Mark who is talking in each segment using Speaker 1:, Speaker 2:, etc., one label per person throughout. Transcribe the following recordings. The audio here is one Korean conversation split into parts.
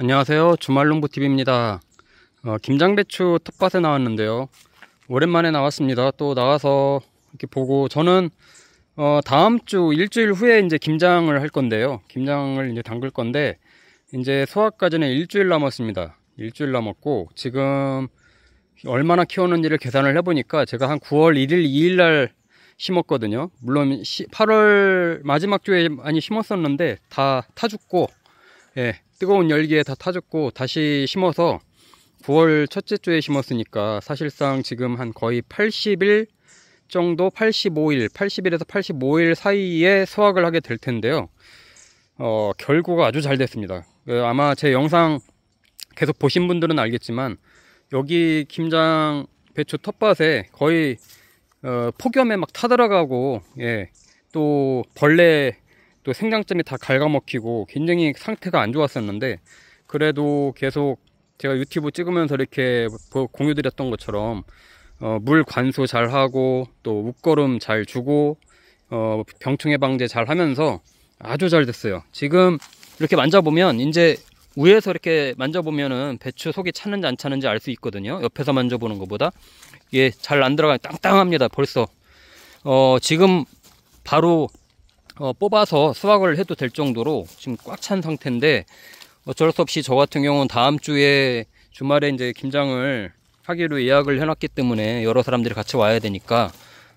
Speaker 1: 안녕하세요 주말농부TV입니다 어, 김장배추 텃밭에 나왔는데요 오랜만에 나왔습니다 또 나와서 이렇게 보고 저는 어, 다음주 일주일 후에 이제 김장을 할 건데요 김장을 이제 담글 건데 이제 소화까지는 일주일 남았습니다 일주일 남았고 지금 얼마나 키웠는지를 계산을 해보니까 제가 한 9월 1일 2일날 심었거든요 물론 8월 마지막 주에 많이 심었었는데 다 타죽고 예, 뜨거운 열기에 다 타졌고 다시 심어서 9월 첫째 주에 심었으니까 사실상 지금 한 거의 80일 정도 85일 80일에서 85일 사이에 수확을 하게 될 텐데요 어, 결과가 아주 잘 됐습니다 그 아마 제 영상 계속 보신 분들은 알겠지만 여기 김장 배추 텃밭에 거의 어, 폭염에 막 타들어가고 예, 또 벌레 또 생장점이 다 갉아먹히고 굉장히 상태가 안 좋았었는데 그래도 계속 제가 유튜브 찍으면서 이렇게 공유드렸던 것처럼 어, 물 관수 잘 하고 또 웃거름 잘 주고 어, 병충해 방제 잘 하면서 아주 잘 됐어요. 지금 이렇게 만져보면 이제 위에서 이렇게 만져보면은 배추 속이 찼는지안찼는지알 수 있거든요. 옆에서 만져보는 것보다 이게 예, 잘안들어가 땅땅합니다. 벌써 어, 지금 바로 어, 뽑아서 수확을 해도 될 정도로 지금 꽉 찬 상태인데 어쩔 수 없이 저 같은 경우는 다음 주에 주말에 이제 김장을 하기로 예약을 해놨기 때문에 여러 사람들이 같이 와야 되니까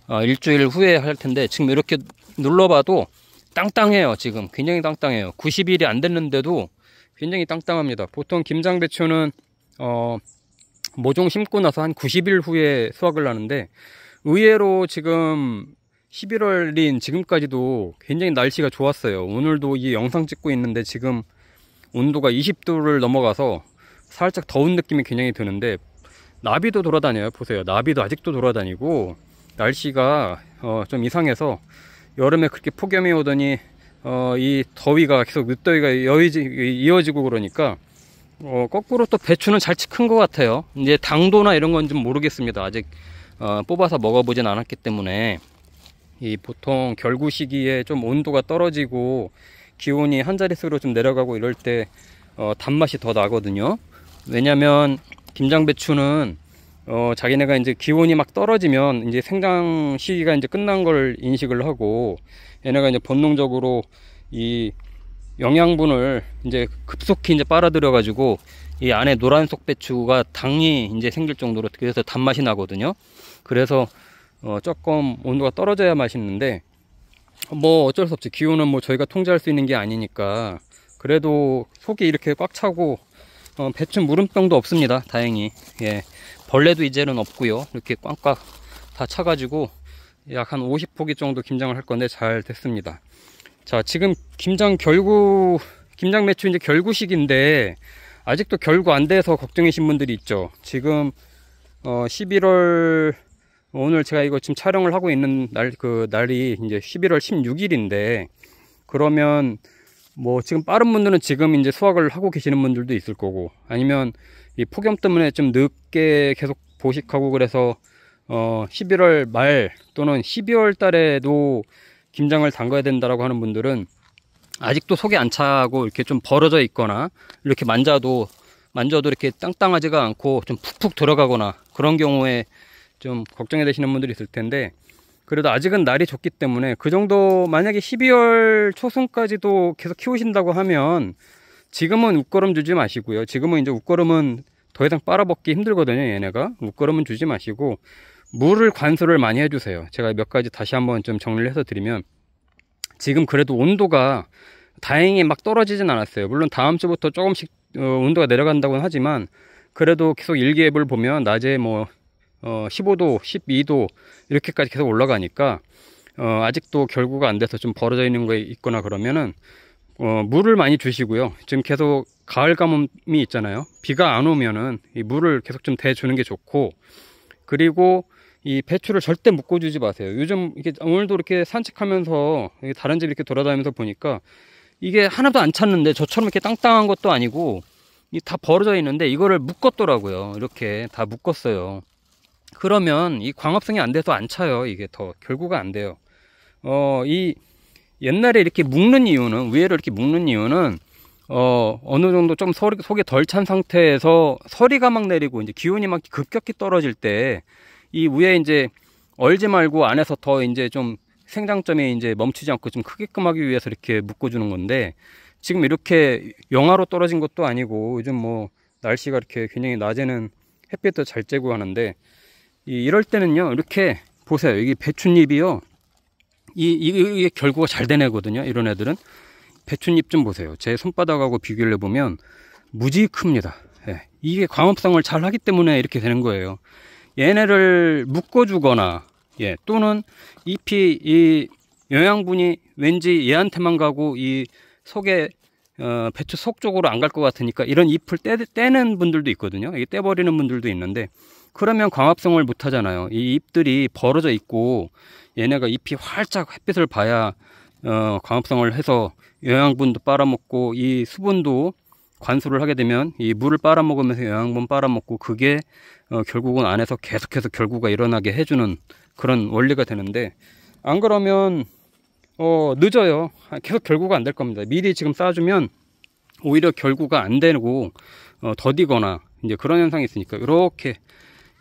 Speaker 1: 어, 일주일 후에 할 텐데 지금 이렇게 눌러봐도 땅땅해요 지금 굉장히 땅땅해요 90일이 안 됐는데도 굉장히 땅땅합니다 보통 김장 배추는 어, 모종 심고 나서 한 90일 후에 수확을 하는데 의외로 지금 11월인 지금까지도 굉장히 날씨가 좋았어요. 오늘도 이 영상 찍고 있는데 지금 온도가 20도를 넘어가서 살짝 더운 느낌이 굉장히 드는데 나비도 돌아다녀요. 보세요. 나비도 아직도 돌아다니고 날씨가 어좀 이상해서 여름에 그렇게 폭염이 오더니 어이 더위가 계속 늦더위가 이어지고 그러니까 어 거꾸로 또 배추는 잘큰것 같아요. 이제 당도나 이런 건 좀 모르겠습니다. 아직 어, 뽑아서 먹어보진 않았기 때문에 이 보통 결구 시기에 좀 온도가 떨어지고 기온이 한 자릿수로 좀 내려가고 이럴 때 어, 단맛이 더 나거든요. 왜냐면 김장배추는 어, 자기네가 이제 기온이 막 떨어지면 이제 생장 시기가 이제 끝난 걸 인식을 하고 얘네가 이제 본능적으로 이 영양분을 이제 급속히 이제 빨아들여 가지고 이 안에 노란속 배추가 당이 이제 생길 정도로 그래서 단맛이 나거든요. 그래서 어, 조금 온도가 떨어져야 맛있는데 뭐 어쩔 수 없지 기온은 뭐 저희가 통제할 수 있는 게 아니니까 그래도 속이 이렇게 꽉 차고 어, 배추 무름병도 없습니다 다행히 예 벌레도 이제는 없고요 이렇게 꽉꽉 다 차가지고 약 한 50포기 정도 김장을 할 건데 잘 됐습니다 자 지금 김장 결구 김장 매추 이제 결구식인데 아직도 결구 안 돼서 걱정이신 분들이 있죠 지금 어, 11월 오늘 제가 이거 지금 촬영을 하고 있는 날, 그 날이 이제 11월 16일인데, 그러면 뭐 지금 빠른 분들은 지금 이제 수확을 하고 계시는 분들도 있을 거고, 아니면 이 폭염 때문에 좀 늦게 계속 보식하고 그래서, 어, 11월 말 또는 12월 달에도 김장을 담가야 된다라고 하는 분들은 아직도 속이 안 차고 이렇게 좀 벌어져 있거나 이렇게 만져도 만져도 이렇게 땅땅하지가 않고 좀 푹푹 들어가거나 그런 경우에 좀 걱정이 되시는 분들이 있을 텐데 그래도 아직은 날이 좋기 때문에 그 정도 만약에 12월 초순까지도 계속 키우신다고 하면 지금은 웃거름 주지 마시고요. 지금은 이제 웃거름은 더 이상 빨아먹기 힘들거든요. 얘네가 웃거름은 주지 마시고 물을 관수를 많이 해주세요. 제가 몇 가지 다시 한번 좀 정리를 해서 드리면 지금 그래도 온도가 다행히 막 떨어지진 않았어요. 물론 다음 주부터 조금씩 어, 온도가 내려간다고는 하지만 그래도 계속 일기예보를 보면 낮에 뭐 어, 15도, 12도 이렇게까지 계속 올라가니까 어, 아직도 결구가 안 돼서 좀 벌어져 있는 거 있거나 그러면은 어, 물을 많이 주시고요. 지금 계속 가을 가뭄이 있잖아요. 비가 안 오면은 이 물을 계속 좀 대주는 게 좋고 그리고 이 배추를 절대 묶어주지 마세요. 요즘 이게 오늘도 이렇게 산책하면서 다른 집 이렇게 돌아다니면서 보니까 이게 하나도 안 찼는데 저처럼 이렇게 땅땅한 것도 아니고 이다 벌어져 있는데 이거를 묶었더라고요. 이렇게 다 묶었어요. 그러면 이 광합성이 안 돼서 안 차요. 이게 더 결구가 안 돼요. 어, 이 옛날에 이렇게 묶는 이유는 위에를 이렇게 묶는 이유는 어, 어느 정도 좀 서리, 속이 덜 찬 상태에서 서리가 막 내리고 이제 기온이 막 급격히 떨어질 때 이 위에 이제 얼지 말고 안에서 더 이제 좀 생장점에 이제 멈추지 않고 좀 크게끔 하기 위해서 이렇게 묶어주는 건데 지금 이렇게 영하로 떨어진 것도 아니고 요즘 뭐 날씨가 이렇게 굉장히 낮에는 햇빛도 잘 쬐고 하는데 이럴 때는요 이렇게 보세요 여기 배춧잎이요 이, 이, 이게 결구가 잘 되네거든요 이런 애들은 배춧잎 좀 보세요 제 손바닥하고 비교를 해보면 무지 큽니다 예, 이게 광합성을 잘 하기 때문에 이렇게 되는 거예요 얘네를 묶어주거나 예, 또는 잎이 이 영양분이 왠지 얘한테만 가고 이 속에 어, 배추 속 쪽으로 안 갈 것 같으니까 이런 잎을 떼, 떼는 분들도 있거든요 이게 떼버리는 분들도 있는데 그러면 광합성을 못 하잖아요. 이 잎들이 벌어져 있고 얘네가 잎이 활짝 햇빛을 봐야 어, 광합성을 해서 영양분도 빨아먹고 이 수분도 관수를 하게 되면 이 물을 빨아먹으면서 영양분 빨아먹고 그게 어, 결국은 안에서 계속해서 결구가 일어나게 해주는 그런 원리가 되는데 안 그러면 어, 늦어요. 계속 결구가 안 될 겁니다. 미리 지금 쌓아주면 오히려 결구가 안 되고 어, 더디거나 이제 그런 현상이 있으니까 이렇게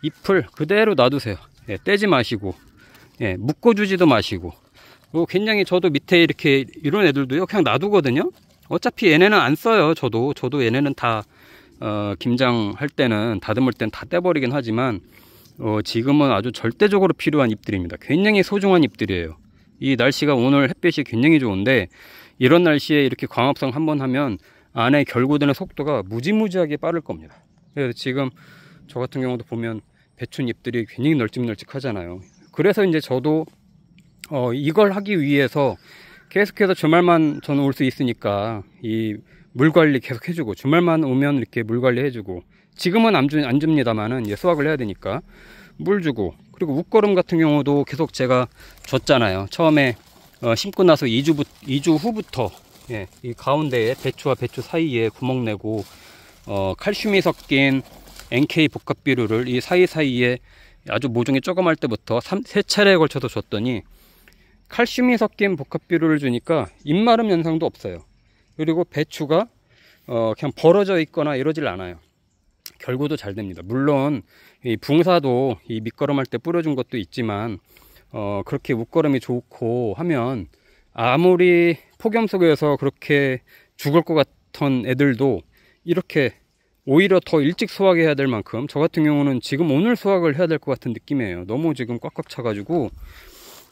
Speaker 1: 잎을 그대로 놔두세요. 예, 떼지 마시고 예, 묶어주지도 마시고 그리고 굉장히 저도 밑에 이렇게 이런 애들도요 그냥 놔두거든요. 어차피 얘네는 안 써요. 저도 저도 얘네는 다 어, 김장 할 때는 다듬을 땐 다 떼버리긴 하지만 어, 지금은 아주 절대적으로 필요한 잎들입니다. 굉장히 소중한 잎들이에요. 이 날씨가 오늘 햇빛이 굉장히 좋은데 이런 날씨에 이렇게 광합성 한번 하면 안에 결고되는 속도가 무지무지하게 빠를 겁니다. 그래서 지금 저 같은 경우도 보면 배추잎들이 굉장히 널찍널찍하잖아요 그래서 이제 저도 어, 이걸 하기 위해서 계속해서 주말만 저는 올 수 있으니까 이 물 관리 계속 해주고 주말만 오면 이렇게 물 관리 해주고 지금은 안, 주, 안 줍니다만은 이제 수확을 해야 되니까 물 주고 그리고 웃걸음 같은 경우도 계속 제가 줬잖아요 처음에 어, 심고 나서 2주, 2주 후부터 예, 이 가운데에 배추와 배추 사이에 구멍 내고 어, 칼슘이 섞인 NK 복합 비료를 이 사이사이에 아주 모종이 조그할 때부터 3, 세 차례에 걸쳐서 줬더니 칼슘이 섞인 복합 비료를 주니까 입마름 현상도 없어요. 그리고 배추가 어, 그냥 벌어져 있거나 이러질 않아요. 결구도 잘 됩니다. 물론 이 붕사도 이 밑거름 할 때 뿌려준 것도 있지만 어, 그렇게 목거름이 좋고 하면 아무리 폭염 속에서 그렇게 죽을 것 같은 애들도 이렇게 오히려 더 일찍 수확해야 될 만큼 저 같은 경우는 지금 오늘 수확을 해야 될 것 같은 느낌이에요 너무 지금 꽉꽉 차가지고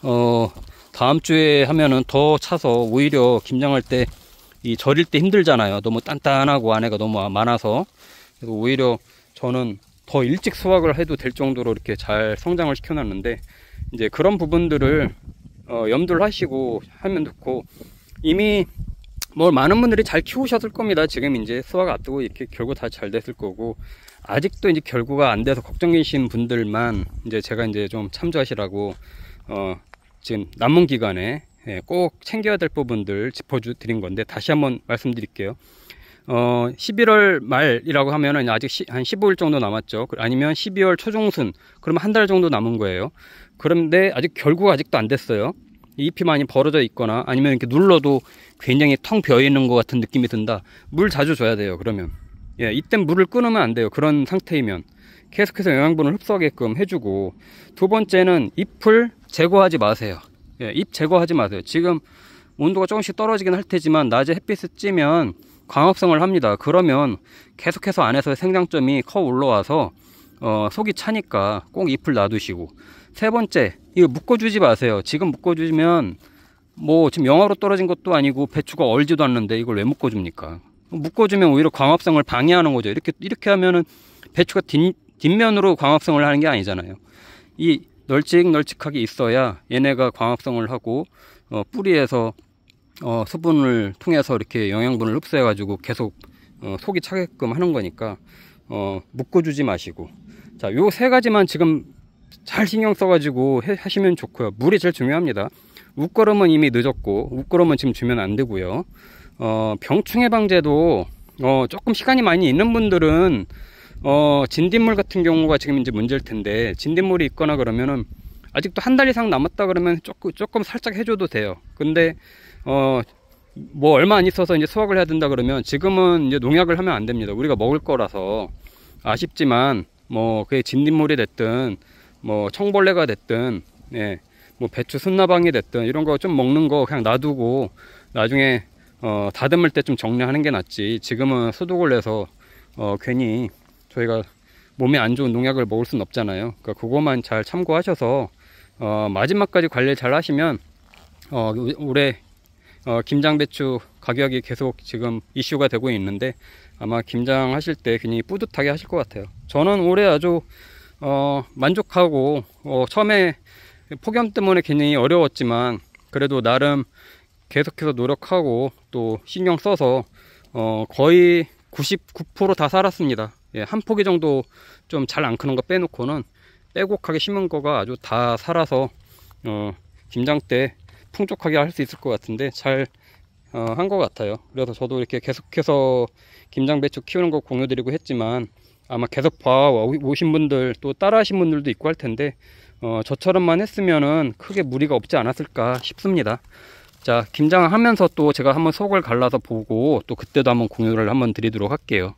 Speaker 1: 어 다음 주에 하면은 더 차서 오히려 김장할 때 이 절일 때 힘들잖아요 너무 단단하고 안에가 너무 많아서 그래서 오히려 저는 더 일찍 수확을 해도 될 정도로 이렇게 잘 성장을 시켜놨는데 이제 그런 부분들을 어, 염두를 하시고 하면 좋고 이미 뭐 많은 분들이 잘 키우셨을 겁니다. 지금 이제 수화가 앞두고 이렇게 결구 다잘 됐을 거고 아직도 이제 결과가안 돼서 걱정이신 분들만 이제 제가 이제 좀 참조하시라고 어 지금 남은 기간에 예, 꼭 챙겨야 될 부분들 짚어드린 건데 다시 한번 말씀드릴게요. 어 11월 말이라고 하면은 아직 시, 한 15일 정도 남았죠. 그 아니면 12월 초중순 그러면 한 달 정도 남은 거예요. 그런데 아직 결과가 아직도 안 됐어요. 잎이 많이 벌어져 있거나 아니면 이렇게 눌러도 굉장히 텅 비어 있는 것 같은 느낌이 든다. 물 자주 줘야 돼요. 그러면 예, 이때 물을 끊으면 안 돼요. 그런 상태이면 계속해서 영양분을 흡수하게끔 해주고 두 번째는 잎을 제거하지 마세요. 예, 잎 제거하지 마세요. 지금 온도가 조금씩 떨어지긴 할 테지만 낮에 햇빛을 찌면 광합성을 합니다. 그러면 계속해서 안에서 생장점이 커 올라와서 어, 속이 차니까 꼭 잎을 놔두시고 세 번째 이거 묶어주지 마세요 지금 묶어주면 뭐 지금 영하로 떨어진 것도 아니고 배추가 얼지도 않는데 이걸 왜 묶어줍니까 묶어주면 오히려 광합성을 방해하는 거죠 이렇게 이렇게 하면은 배추가 뒷, 뒷면으로 광합성을 하는 게 아니잖아요 이 널찍널찍하게 있어야 얘네가 광합성을 하고 어, 뿌리에서 어, 수분을 통해서 이렇게 영양분을 흡수해 가지고 계속 어, 속이 차게끔 하는 거니까 어, 묶어주지 마시고 자 요 세 가지만 지금 잘 신경 써가지고 하시면 좋고요. 물이 제일 중요합니다. 웃거름은 이미 늦었고 웃거름은 지금 주면 안 되고요. 어, 병충해 방제도 어, 조금 시간이 많이 있는 분들은 어, 진딧물 같은 경우가 지금 이제 문제일 텐데 진딧물이 있거나 그러면은 아직도 한 달 이상 남았다 그러면 조금 조금 살짝 해줘도 돼요. 근데 어, 뭐 얼마 안 있어서 이제 수확을 해야 된다 그러면 지금은 이제 농약을 하면 안 됩니다. 우리가 먹을 거라서 아쉽지만 뭐 그게 진딧물이 됐든 뭐 청벌레가 됐든 예, 뭐 배추 순나방이 됐든 이런 거 좀 먹는 거 그냥 놔두고 나중에 어, 다듬을 때 좀 정리하는 게 낫지 지금은 소독을 해서 어, 괜히 저희가 몸에 안 좋은 농약을 먹을 순 없잖아요 그러니까 그것만 잘 참고하셔서 어, 마지막까지 관리를 잘 하시면 어, 올해 어, 김장배추 가격이 계속 지금 이슈가 되고 있는데 아마 김장 하실 때 괜히 뿌듯하게 하실 것 같아요 저는 올해 아주 어, 만족하고 어, 처음에 폭염 때문에 굉장히 어려웠지만 그래도 나름 계속해서 노력하고 또 신경 써서 어, 거의 99%다 살았습니다. 예, 한 포기 정도 좀 잘 안 크는 거 빼놓고는 빼곡하게 심은 거가 아주 다 살아서 어, 김장 때 풍족하게 할 수 있을 것 같은데 잘 어, 한것 같아요. 그래서 저도 이렇게 계속해서 김장 배추 키우는 거 공유드리고 했지만 아마 계속 봐 오신 분들 또 따라 하신 분들도 있고 할 텐데 어, 저처럼만 했으면은 크게 무리가 없지 않았을까 싶습니다 자 김장하면서 또 제가 한번 속을 갈라서 보고 또 그때도 한번 공유를 한번 드리도록 할게요